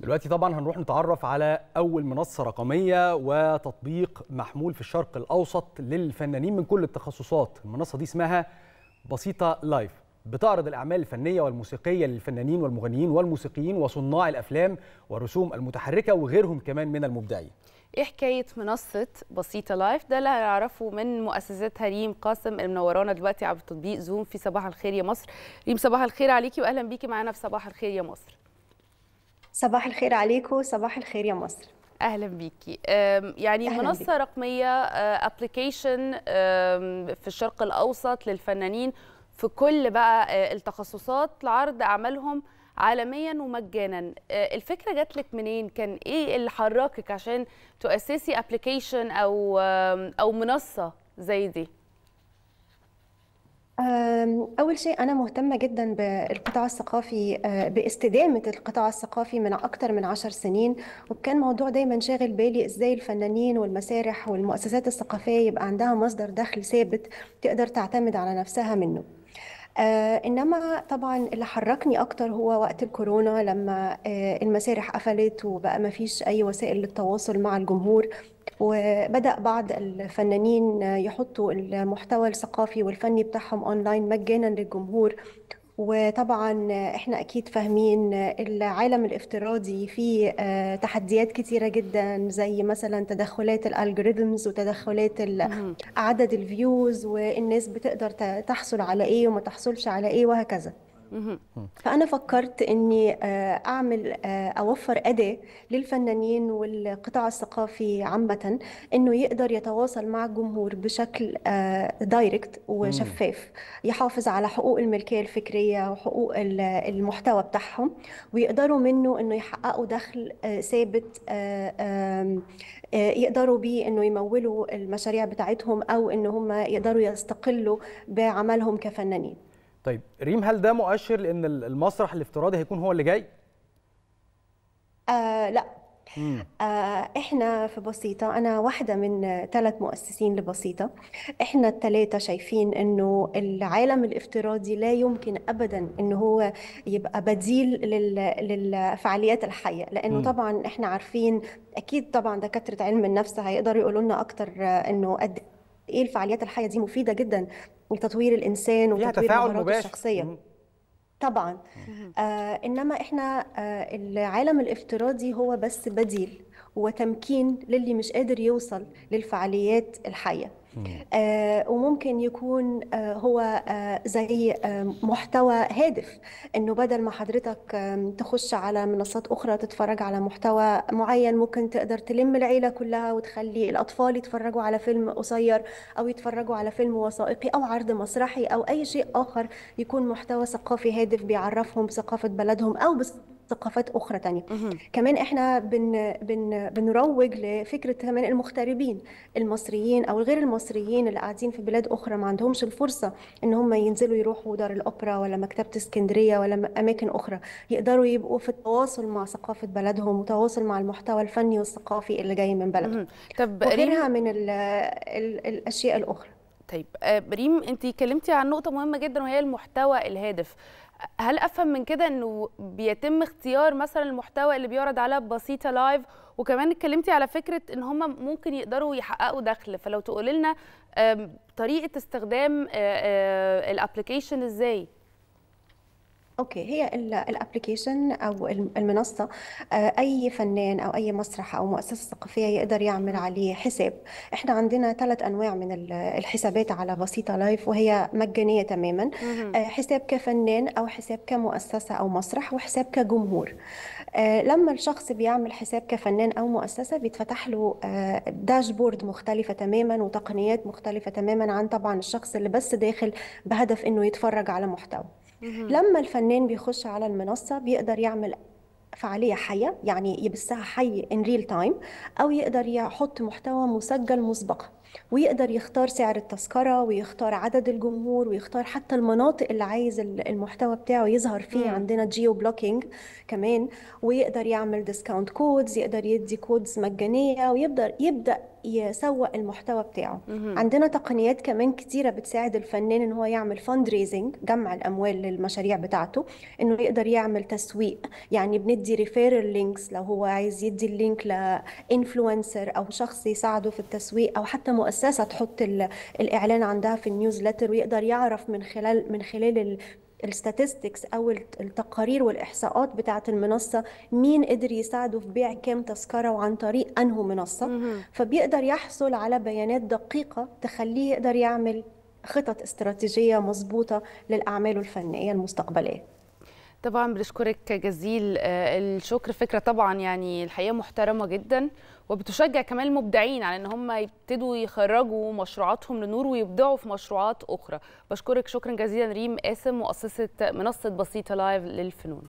دلوقتي طبعا هنروح نتعرف على اول منصه رقميه وتطبيق محمول في الشرق الاوسط للفنانين من كل التخصصات المنصه دي اسمها بسيطه لايف بتعرض الأعمال الفنية والموسيقية للفنانين والمغنيين والموسيقيين وصناع الأفلام والرسوم المتحركة وغيرهم كمان من المبدعين إيه حكاية منصة بسيطة لايف ده اللي هنعرفه من مؤسستها ريم قاسم المنورانه دلوقتي على تطبيق زوم في صباح الخير يا مصر ريم صباح الخير عليكي وأهلا بيكي معانا في صباح الخير يا مصر صباح الخير عليكم صباح الخير يا مصر اهلا بيكي يعني أهلاً منصه بيك. رقميه ابلكيشن أه، في الشرق الاوسط للفنانين في كل بقى أه، التخصصات لعرض اعمالهم عالميا ومجانا أه، الفكره جات لك منين كان ايه اللي حركك عشان تؤسسي ابلكيشن او او منصه زي دي أول شيء أنا مهتمة جدا بالقطاع الثقافي أه، باستدامة القطاع الثقافي من أكثر من عشر سنين وكان موضوع دايما شاغل بالي إزاي الفنانين والمسارح والمؤسسات الثقافية يبقى عندها مصدر دخل ثابت تقدر تعتمد على نفسها منه أه، انما طبعا اللي حركني اكتر هو وقت الكورونا لما أه، المسارح قفلت وبقى ما فيش اي وسائل للتواصل مع الجمهور وبدأ بعض الفنانين يحطوا المحتوى الثقافي والفني بتاعهم أونلاين مجانا للجمهور وطبعا احنا اكيد فاهمين العالم الافتراضي فيه آه، تحديات كتيره جدا زي مثلا تدخلات الالجوريزمز وتدخلات عدد الفيوز والناس بتقدر تحصل على ايه وما تحصلش على ايه وهكذا فأنا فكرت إني آه، أعمل آه، أوفر أداة للفنانين والقطاع الثقافي عامة إنه يقدر يتواصل مع الجمهور بشكل دايركت آه، وشفاف يحافظ على حقوق الملكية الفكرية وحقوق المحتوى بتاعهم ويقدروا منه إنه يحققوا دخل ثابت يقدروا بيه إنه يمولوا المشاريع بتاعتهم أو إن هم يقدروا يستقلوا بعملهم كفنانين طيب ريم هل ده مؤشر لان المسرح الافتراضي هيكون هو اللي جاي؟ آه لا آه احنا في بسيطه انا واحده من ثلاث مؤسسين لبسيطه احنا الثلاثه شايفين انه العالم الافتراضي لا يمكن ابدا ان هو يبقى بديل لل... للفعاليات الحيه لانه مم. طبعا احنا عارفين اكيد طبعا دكاتره علم النفس هيقدروا يقولوا لنا اكتر آه، انه قد ايه الفعاليات الحيه دي مفيده جدا وتطوير الانسان وتطوير مهارات الشخصيه مم. طبعا آه انما احنا آه العالم الافتراضي هو بس بديل وتمكين للي مش قادر يوصل للفعاليات الحيه آه، وممكن يكون آه، هو آه، زي محتوى هادف انه بدل ما حضرتك تخش على منصات اخرى تتفرج على محتوى معين ممكن تقدر تلم العيله كلها وتخلي الاطفال يتفرجوا على فيلم قصير او يتفرجوا على فيلم وثائقي او عرض مسرحي او اي شيء اخر يكون محتوى ثقافي هادف بيعرفهم بثقافه بلدهم او بس ثقافات اخرى تانية كمان احنا بن بن بنروج لفكره كمان المغتربين المصريين او غير المصريين اللي قاعدين في بلاد اخرى ما عندهمش الفرصه ان هم ينزلوا يروحوا دار الاوبرا ولا مكتبه اسكندريه ولا اماكن اخرى يقدروا يبقوا في التواصل مع ثقافه بلدهم وتواصل مع المحتوى الفني والثقافي اللي جاي من بلدهم طب وغيرها من الـ الـ الاشياء الاخرى طيب آه، ريم انت كلمتي عن نقطه مهمه جدا وهي المحتوى الهادف هل افهم من كده انه بيتم اختيار مثلا المحتوى اللي بيعرض على بسيطه لايف وكمان اتكلمتي على فكره ان هم ممكن يقدروا يحققوا دخل فلو تقولي لنا طريقه استخدام الابلكيشن ازاي اوكي هي الابلكيشن او المنصه آه، اي فنان او اي مسرح او مؤسسه ثقافيه يقدر يعمل عليه حساب احنا عندنا ثلاث انواع من الحسابات على بسيطه لايف وهي مجانيه تماما آه، حساب كفنان او حساب كمؤسسه او مسرح وحساب كجمهور آه، لما الشخص بيعمل حساب كفنان او مؤسسه بيتفتح له داشبورد مختلفه تماما وتقنيات مختلفه تماما عن طبعا الشخص اللي بس داخل بهدف انه يتفرج على محتوى لما الفنان بيخش على المنصه بيقدر يعمل فعاليه حيه يعني يبثها حي ان ريل تايم او يقدر يحط محتوى مسجل مسبقا ويقدر يختار سعر التذكره ويختار عدد الجمهور ويختار حتى المناطق اللي عايز المحتوى بتاعه يظهر فيه مم. عندنا جيو بلوكينج كمان ويقدر يعمل ديسكاونت كودز يقدر يدي كودز مجانيه ويبدا يبدا يسوق المحتوى بتاعه مم. عندنا تقنيات كمان كتيره بتساعد الفنان ان هو يعمل فند ريزنج جمع الاموال للمشاريع بتاعته انه يقدر يعمل تسويق يعني بندي ريفيرال لينكس لو هو عايز يدي اللينك لانفلونسر او شخص يساعده في التسويق او حتى مؤسسه تحط الاعلان عندها في النيوزلتر ويقدر يعرف من خلال من خلال الستاتستكس او التقارير والاحصاءات بتاعه المنصه مين قدر يساعده في بيع كام تذكره وعن طريق انه منصه فبيقدر يحصل على بيانات دقيقه تخليه يقدر يعمل خطط استراتيجيه مظبوطه للاعمال الفنيه المستقبليه طبعا بنشكرك جزيل آه، الشكر فكره طبعا يعني الحقيقه محترمه جدا وبتشجع كمان المبدعين على ان هم يبتدوا يخرجوا مشروعاتهم لنور ويبدعوا في مشروعات اخرى بشكرك شكرا جزيلا ريم قاسم مؤسسه منصه بسيطه لايف للفنون